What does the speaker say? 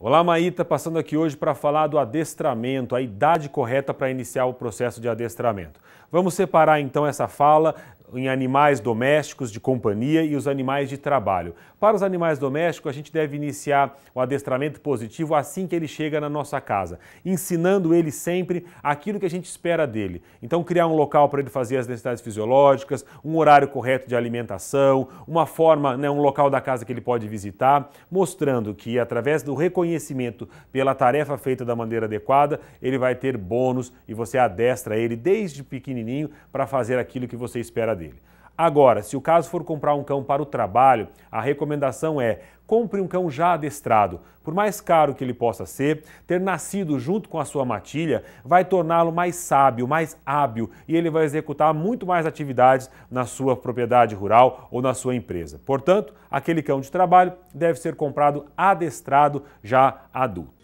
Olá, Maíta, tá passando aqui hoje para falar do adestramento, a idade correta para iniciar o processo de adestramento. Vamos separar então essa fala em animais domésticos de companhia e os animais de trabalho. Para os animais domésticos, a gente deve iniciar o adestramento positivo assim que ele chega na nossa casa, ensinando ele sempre aquilo que a gente espera dele. Então, criar um local para ele fazer as necessidades fisiológicas, um horário correto de alimentação, uma forma, né, um local da casa que ele pode visitar, mostrando que através do reconhecimento pela tarefa feita da maneira adequada, ele vai ter bônus e você adestra ele desde pequenininho para fazer aquilo que você espera compra dele. Agora, se o caso for comprar um cão para o trabalho, a recomendação é compre um cão já adestrado. Por mais caro que ele possa ser, ter nascido junto com a sua matilha vai torná-lo mais sábio, mais hábil e ele vai executar muito mais atividades na sua propriedade rural ou na sua empresa. Portanto, aquele cão de trabalho deve ser comprado adestrado já adulto.